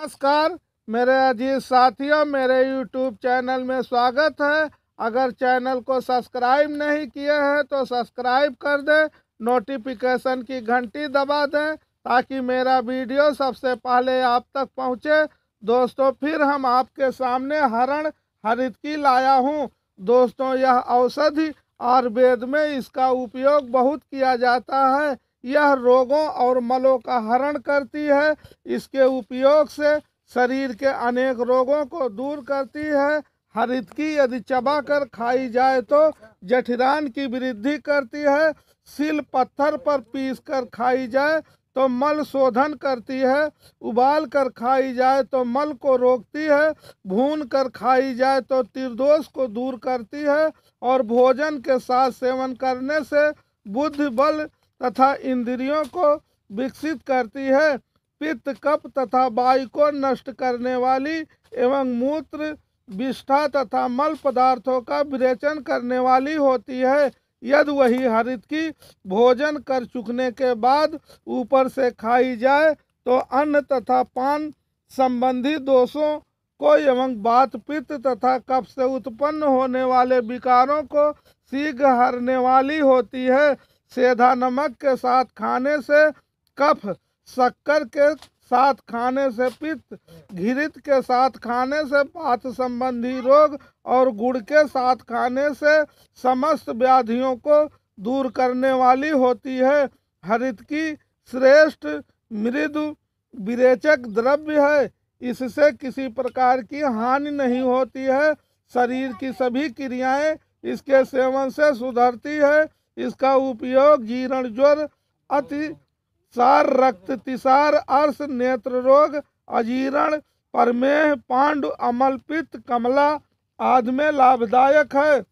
नमस्कार मेरे अजीज साथियों मेरे यूट्यूब चैनल में स्वागत है अगर चैनल को सब्सक्राइब नहीं किए हैं तो सब्सक्राइब कर दें नोटिफिकेशन की घंटी दबा दें ताकि मेरा वीडियो सबसे पहले आप तक पहुंचे दोस्तों फिर हम आपके सामने हरण हरित की लाया हूं दोस्तों यह औषधि आयुर्वेद में इसका उपयोग बहुत किया जाता है यह रोगों और मलों का हरण करती है इसके उपयोग से शरीर के अनेक रोगों को दूर करती है की यदि चबाकर खाई जाए तो जठरान की वृद्धि करती है सिल पत्थर पर पीस कर खाई जाए तो मल शोधन करती है उबाल कर खाई जाए तो मल को रोकती है भून कर खाई जाए तो तिरदोष को दूर करती है और भोजन के साथ सेवन करने से बुद्ध बल तथा इंद्रियों को विकसित करती है पित्त कप तथा वायु को नष्ट करने वाली एवं मूत्र विष्ठा तथा मल पदार्थों का विरेचन करने वाली होती है यदि वही हरित की भोजन कर चुकने के बाद ऊपर से खाई जाए तो अन्न तथा पान संबंधी दोषों को एवं बात पित्त तथा कप से उत्पन्न होने वाले विकारों को शीघ्र हरने वाली होती है सेधा नमक के साथ खाने से कफ शक्कर के साथ खाने से पित्त घृत के साथ खाने से पात संबंधी रोग और गुड़ के साथ खाने से समस्त व्याधियों को दूर करने वाली होती है हरित की श्रेष्ठ मृदु विरेचक द्रव्य है इससे किसी प्रकार की हानि नहीं होती है शरीर की सभी क्रियाएं इसके सेवन से सुधरती है इसका उपयोग जीर्ण ज्वर सार रक्त तिसार अर्श नेत्र रोग अजीर्ण परमेह पांडु अमलपित कमला आदि में लाभदायक है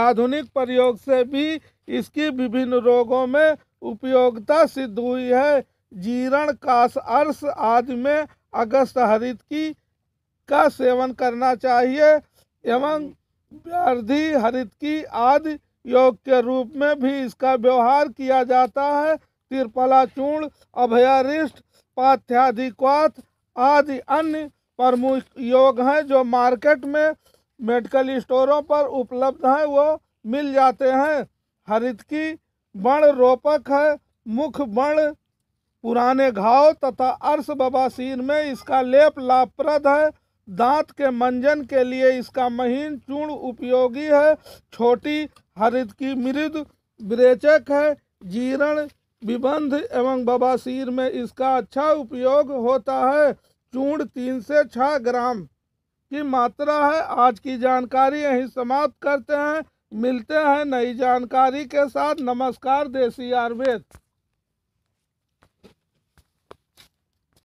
आधुनिक प्रयोग से भी इसकी विभिन्न रोगों में उपयोगिता सिद्ध हुई है जीर्ण काश अर्श आदि में अगस्त हरित की का सेवन करना चाहिए एवं व्याधि हरित की आदि योग के रूप में भी इसका व्यवहार किया जाता है त्रिपला चूर्ण अभयारिष्ट पाथ्याधिक्वात आदि अन्य प्रमुख योग हैं जो मार्केट में मेडिकल स्टोरों पर उपलब्ध हैं वो मिल जाते हैं हरित की वर्ण रोपक है मुख वर्ण पुराने घाव तथा अर्श बबासीन में इसका लेप लाभप्रद है दांत के मंजन के लिए इसका महीन चूर्ण उपयोगी है छोटी हरित की मृद विरेचक है जीर्ण विबंध एवं बबासीर में इसका अच्छा उपयोग होता है चूर्ण तीन से छः ग्राम की मात्रा है आज की जानकारी यहीं समाप्त करते हैं मिलते हैं नई जानकारी के साथ नमस्कार देसी आयुर्वेद